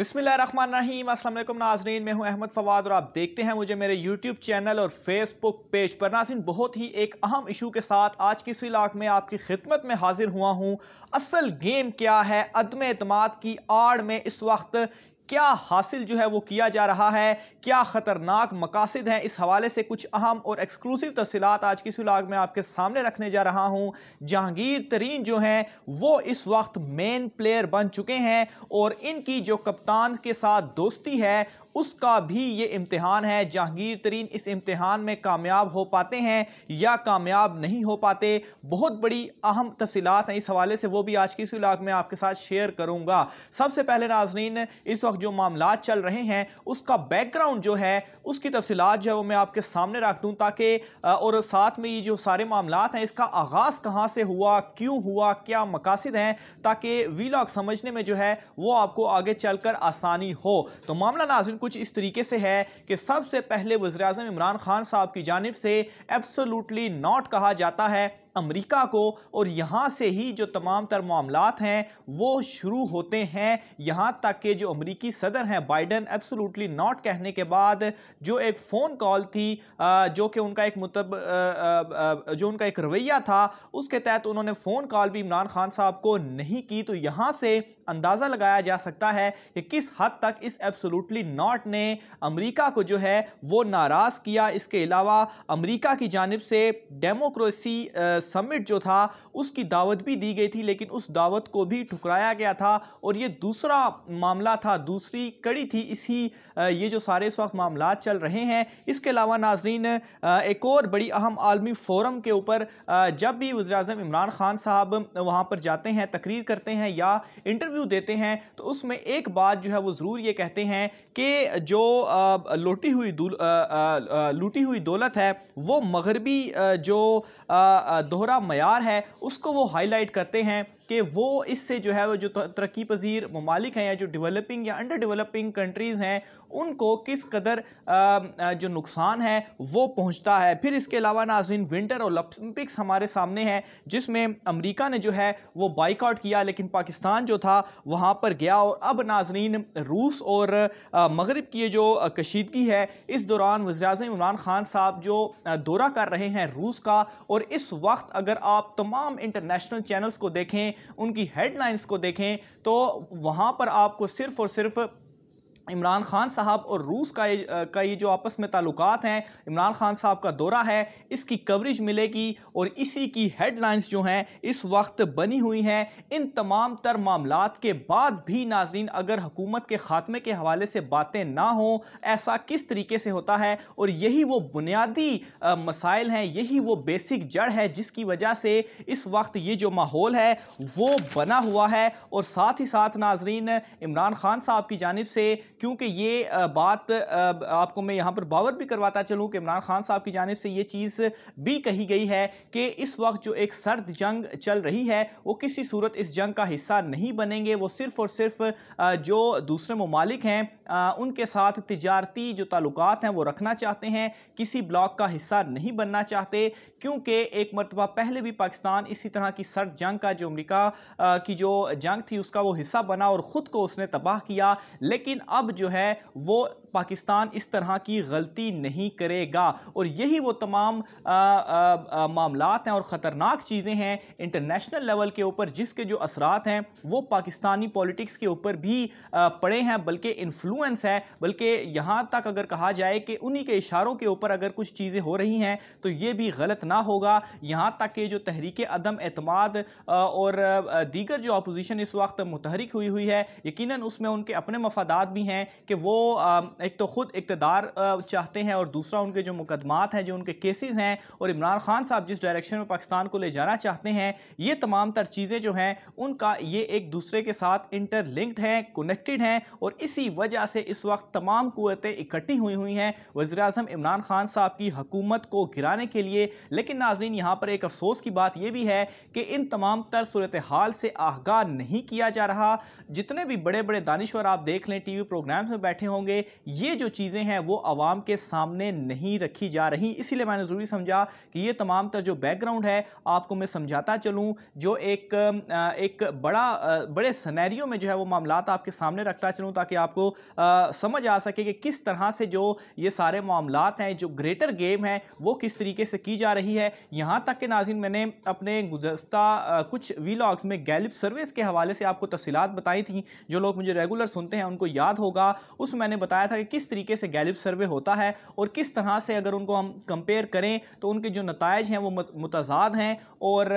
बिसमीम असल नाजरीन मैं हूं अहमद फवाद और आप देखते हैं मुझे मेरे यूट्यूब चैनल और फेसबुक पेज पर नाजिन बहुत ही एक अहम इशू के साथ आज की इस इलाक में आपकी खिदमत में हाजिर हुआ हूं असल गेम क्या है अदम अतमाद की आड़ में इस वक्त क्या हासिल जो है वो किया जा रहा है क्या ख़तरनाक मकासद हैं इस हवाले से कुछ अहम और एक्सक्लूसिव तफसीत आज की सुलाग में आपके सामने रखने जा रहा हूँ जहांगीर तरीन जो हैं वो इस वक्त मेन प्लेयर बन चुके हैं और इनकी जो कप्तान के साथ दोस्ती है उसका भी ये इम्तहान है जहांगीर तरीन इस इम्तहान में कामयाब हो पाते हैं या कामयाब नहीं हो पाते बहुत बड़ी अहम तफसीत हैं इस हवाले से वो भी आज की इस इलाक में आपके साथ शेयर करूँगा सबसे पहले नाजरीन इस वक्त जो मामला चल रहे हैं उसका बैकग्राउंड जो है उसकी तफसीत जो है वो मैं आपके सामने रख दूँ ताकि और साथ में ये जो सारे मामला हैं इसका आगाज़ कहाँ से हुआ क्यों हुआ क्या मकासद हैं ताकि वीलॉग समझने में जो है वो आपको आगे चलकर आसानी हो तो मामला नाजिन कुछ कुछ इस तरीके से है कि सबसे पहले अजम इमरान खान साहब की जानब से एब्सोलूटली नॉट कहा जाता है अमेरिका को और यहाँ से ही जो तमाम तर मामला हैं वो शुरू होते हैं यहाँ तक के जो अमरीकी सदर हैं बाइडन एब्सोलूटली नॉट कहने के बाद जो एक फ़ोन कॉल थी जो कि उनका एक मुतब जो उनका एक रवैया था उसके तहत उन्होंने फ़ोन कॉल भी इमरान खान साहब को नहीं की तो यहाँ से अंदाज़ा लगाया जा सकता है कि किस हद तक इस एब्सोलूटली नॉट ने अमेरिका को जो है वो नाराज़ किया इसके अलावा अमेरिका की जानब से डेमोक्रेसी समिट जो था उसकी दावत भी दी गई थी लेकिन उस दावत को भी ठुकराया गया था और ये दूसरा मामला था दूसरी कड़ी थी इसी ये जो सारे इस वक्त मामला चल रहे हैं इसके अलावा नाजरीन एक और बड़ी अहम आलमी फोरम के ऊपर जब भी वजराजम इमरान खान साहब वहाँ पर जाते हैं तकरीर करते हैं या इंटरव्यू देते हैं तो उसमें एक बात जो है वो ज़रूर ये कहते हैं कि जो लूटी हुई लूटी हुई दौलत है वो मगरबी जो दोहरा मैार है उसको वो हाईलाइट करते हैं कि वो इससे जो है वो जो तरक्की पजीर ममालिक हैं या जो डेवलपिंग या अंडर डेवलपिंग कंट्रीज़ हैं उनको किस कदर जो नुकसान है वो पहुंचता है फिर इसके अलावा नाजरीन विंटर ओलंपिक्स हमारे सामने हैं जिसमें अमेरिका ने जो है वो बाइकआउट किया लेकिन पाकिस्तान जो था वहाँ पर गया और अब नाजरीन रूस और मगरब की जो कशीदगी है इस दौरान वजराज इमरान खान साहब जो दौरा कर रहे हैं रूस का और इस वक्त अगर आप तमाम इंटरनेशनल चैनल्स को देखें उनकी हेडलाइंस को देखें तो वहां पर आपको सिर्फ और सिर्फ इमरान खान साहब और रूस का ये, का ये जो आपस में ताल्लुक हैं इमरान खान साहब का दौरा है इसकी कवरेज मिलेगी और इसी की हेडलाइंस जो हैं इस वक्त बनी हुई हैं इन तमाम तर मामला के बाद भी नाजरीन अगर हुकूमत के खात्मे के हवाले से बातें ना हों ऐसा किस तरीके से होता है और यही वो बुनियादी मसाइल हैं यही वो बेसिक जड़ है जिसकी वजह से इस वक्त ये जो माहौल है वो बना हुआ है और साथ ही साथ नाजरीन इमरान खान साहब की जानब से क्योंकि ये बात आपको मैं यहाँ पर बावर भी करवाता चलूँ कि इमरान खान साहब की जानब से ये चीज़ भी कही गई है कि इस वक्त जो एक सर्द जंग चल रही है वो किसी सूरत इस जंग का हिस्सा नहीं बनेंगे वो सिर्फ़ और सिर्फ जो दूसरे ममालिक हैं उनके साथ तजारती जो ताल्लुक हैं वो रखना चाहते हैं किसी ब्लॉक का हिस्सा नहीं बनना चाहते क्योंकि एक मरतबा पहले भी पाकिस्तान इसी तरह की सर्द जंग का जो अमरीका की जो जंग थी उसका वो हिस्सा बना और ख़ुद को उसने तबाह किया लेकिन अब अब जो है वो पाकिस्तान इस तरह की गलती नहीं करेगा और यही वो तमाम मामला हैं और ख़तरनाक चीज़ें हैं इंटरनेशनल लेवल के ऊपर जिसके जो असरात हैं वो पाकिस्तानी पॉलिटिक्स के ऊपर भी आ, पड़े हैं बल्कि इन्फ्लुएंस है बल्कि यहाँ तक अगर कहा जाए कि उन्हीं के इशारों के ऊपर अगर कुछ चीज़ें हो रही हैं तो ये भी गलत ना होगा यहाँ तक कि जो तहरीक अदम अतमाद और दीगर जो अपोजिशन इस वक्त मुतहरिक हुई हुई है यकीन उसमें उनके अपने मफादात भी हैं कि वो आ, एक तो ख़ुद इकतदार चाहते हैं और दूसरा उनके जो मुकदमात हैं जो उनके केसेस हैं और इमरान खान साहब जिस डायरेक्शन में पाकिस्तान को ले जाना चाहते हैं ये तमाम तर चीज़ें जो हैं उनका ये एक दूसरे के साथ इंटरलिंक्ड हैं कनेक्टेड हैं और इसी वजह से इस वक्त तमाम कुतें इकट्ठी हुई हुई हैं वजी अजम इमरान खान साहब की हकूमत को गिराने के लिए लेकिन नाजरीन यहाँ पर एक अफसोस की बात यह भी है कि इन तमाम तर सूरत हाल से आगाह नहीं किया जा रहा जितने भी बड़े बड़े दानश्वर आप देख लें टी वी प्रोग्राम्स में बैठे होंगे ये जो चीज़ें हैं वो आवाम के सामने नहीं रखी जा रही इसीलिए मैंने ज़रूरी समझा कि ये तमाम तर जो बैकग्राउंड है आपको मैं समझाता चलूँ जो एक एक बड़ा बड़े सनेरियो में जो है वो मामला आपके सामने रखता चलूँ ताकि आपको आ, समझ आ सके कि किस तरह से जो ये सारे मामला हैं जो ग्रेटर गेम है वो किस तरीके से की जा रही है यहाँ तक के नाजिन मैंने अपने गुजस्त कुछ वीलाग्स में गैलिप सर्विस के हवाले से आपको तफसीत बताई थी जो लोग मुझे रेगुलर सुनते हैं उनको याद होगा उस मैंने बताया था कि किस तरीके से गैलिप सर्वे होता है और किस तरह से अगर उनको हम कंपेयर करें तो उनके जो नतज हैं वो मुतजाद हैं और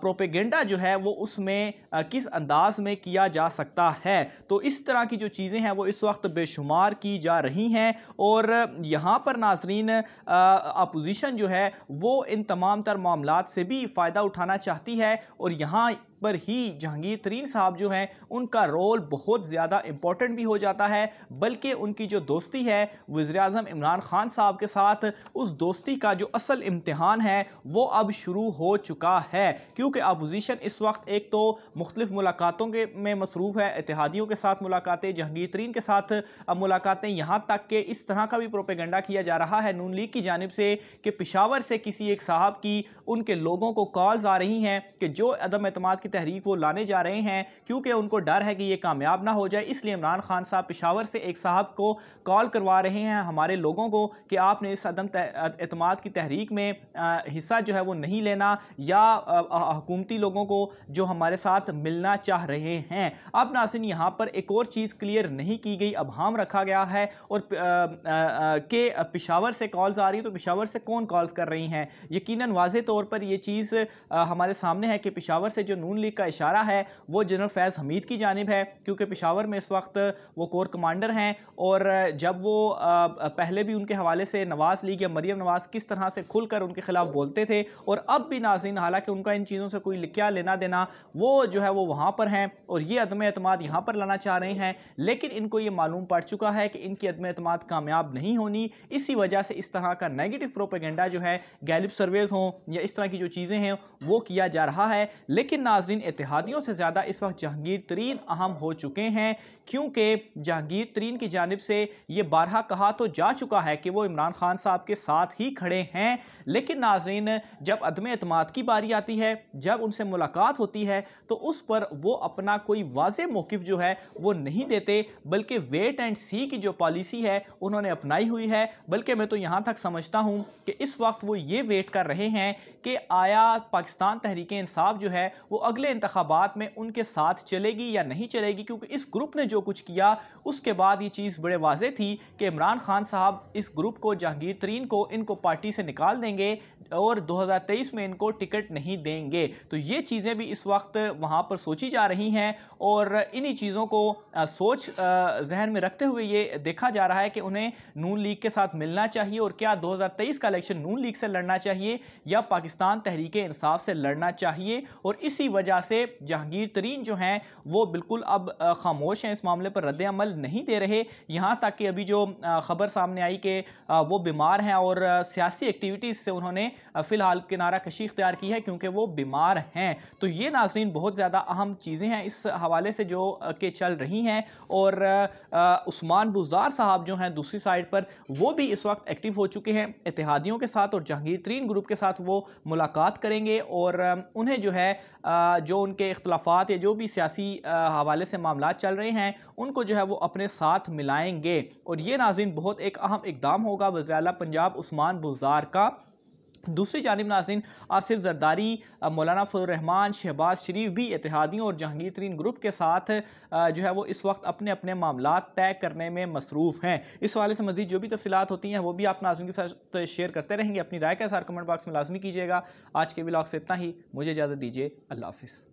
प्रोपेगेंडा जो है वो उसमें किस अंदाज में किया जा सकता है तो इस तरह की जो चीज़ें हैं वो इस वक्त बेशुमार की जा रही हैं और यहाँ पर नाजरीन अपोजिशन जो है वो इन तमाम तर मामला से भी फ़ायदा उठाना चाहती है और यहाँ पर ही जहांगीर तरीन साहब जो हैं उनका रोल बहुत ज़्यादा इम्पोर्टेंट भी हो जाता है बल्कि उनकी जो दोस्ती है वज़र अजम इमरान खान साहब के साथ उस दोस्ती का जो असल इम्तहान है वो अब शुरू हो चुका है क्योंकि अपोजिशन इस वक्त एक तो मुख्तफ मुलाकातों के में मसरूफ़ है इतिहादियों के साथ मुलाकातें जहांगीर तरीन के साथ अब मुलाकातें यहाँ तक के इस तरह का भी प्रोपेगेंडा किया जा रहा है नून लीग की जानब से कि पिशावर से किसी एक साहब की उनके लोगों को कॉल्स आ रही हैं कि जो अदम अतमाद तहरीक वो लाने जा रहे हैं क्योंकि उनको डर है कि ये कामयाब ना हो जाए इसलिए इमरान खान साहब पिशावर से एक साहब को कॉल करवा रहे हैं हमारे लोगों को कि आपने इस अदम अतमाद की तहरीक में हिस्सा जो है वो नहीं लेना या हकूमती लोगों को जो हमारे साथ मिलना चाह रहे हैं अब नासिन यहाँ पर एक और चीज़ क्लियर नहीं की गई अब हम रखा गया है और के पिशावर से कॉल्स आ रही तो पिशावर से कौन कॉल्स कर रही हैं यकीनन वाज तौर पर यह चीज़ हमारे सामने है कि पिशावर से जो नून लीग का इशारा है वो जनरल फैज़ हमीद की जानब है क्योंकि पिशावर में इस वक्त वो कोर कमांडर हैं और जब वो पहले भी उनके हवाले से नवाज़ लीग या मरियम नवाज़ किस तरह से खुलकर उनके ख़िलाफ़ बोलते थे और अब भी नाजरीन हालांकि उनका इन चीज़ों से कोई लिखा लेना देना वो जो है वो वहाँ पर हैं और ये अदम अतमाद यहाँ पर लाना चाह रहे हैं लेकिन इनको ये मालूम पड़ चुका है कि इनकी अदम अतमाद कामयाब नहीं होनी इसी वजह से इस तरह का नेगेटिव प्रोपेगेंडा जो है गैलिप सर्वेज हों या इस तरह की जो चीज़ें हैं वो किया जा रहा है लेकिन नाजरीन नाजरीन इतिहादियों से ज़्यादा इस वक्त जहांगीर तरीन अहम हो चुके हैं क्योंकि जहांगीर तरीन की जानब से ये बारहा कहा तो जा चुका है कि वो इमरान खान साहब के साथ ही खड़े हैं लेकिन नाजरीन जब अदम अतमाद की बारी आती है जब उनसे मुलाकात होती है तो उस पर वो अपना कोई वाज मौक़ जो है वो नहीं देते बल्कि वेट एंड सी की जो पॉलिसी है उन्होंने अपनाई हुई है बल्कि मैं तो यहाँ तक समझता हूँ कि इस वक्त वो ये वेट कर रहे हैं कि आया पाकिस्तान तहरीक इंसाफ जो है वो अगले अगले इंतबात में उनके साथ चलेगी या नहीं चलेगी क्योंकि इस ग्रुप ने जो कुछ किया उसके बाद ये चीज़ बड़े वाज थी कि इमरान खान साहब इस ग्रुप को जहांगीर तरीन को इनको पार्टी से निकाल देंगे और 2023 में इनको टिकट नहीं देंगे तो ये चीज़ें भी इस वक्त वहाँ पर सोची जा रही हैं और इन्हीं चीज़ों को सोच जहन में रखते हुए ये देखा जा रहा है कि उन्हें नून लीग के साथ मिलना चाहिए और क्या 2023 का इलेक्शन नून लीग से लड़ना चाहिए या पाकिस्तान तहरीक इंसाफ से लड़ना चाहिए और इसी वजह वजह से जहांगीर तरीन जो हैं वो बिल्कुल अब खामोश हैं इस मामले पर रद्द अमल नहीं दे रहे यहाँ तक कि अभी जो खबर सामने आई कि वो बीमार हैं और सियासी एक्टिविटीज़ से उन्होंने फ़िलहाल किनारा कशी इख्तियार की है क्योंकि वो बीमार हैं तो ये नाजरीन बहुत ज़्यादा अहम चीज़ें हैं इस हवाले से जो के चल रही हैं और उस्मान बुजार साहब जो हैं दूसरी साइड पर वो भी इस वक्त एक्टिव हो चुके हैं इतिहादियों के साथ और जहांगीर तरीन ग्रुप के साथ वो मुलाकात करेंगे और उन्हें जो है आ, जो उनके इख्तलाफात या जो भी सियासी हवाले से मामला चल रहे हैं उनको जो है वो अपने साथ मिलाएंगे और ये नाजिन बहुत एक अहम इकदाम होगा वजी पंजाब उस्मान बुजदार का दूसरी जानब नाजिन आसिफ जरदारी मौलाना फजलरहमान शहबाज शरीफ भी इतिहादियों और जहांगीर तरीन ग्रुप के साथ जो है वो इस वक्त अपने अपने मामला तय करने में मसरूफ़ हैं इस हवाले से मजीद जो भी तफसीत होती हैं वो भी आप नाजन के साथ शेयर करते रहेंगे अपनी राय का सार कमेंट बॉक्स में लाजमी कीजिएगा आज के ब्लॉग से इतना ही मुझे इजाज़त दीजिए अल्लाह हाफिज़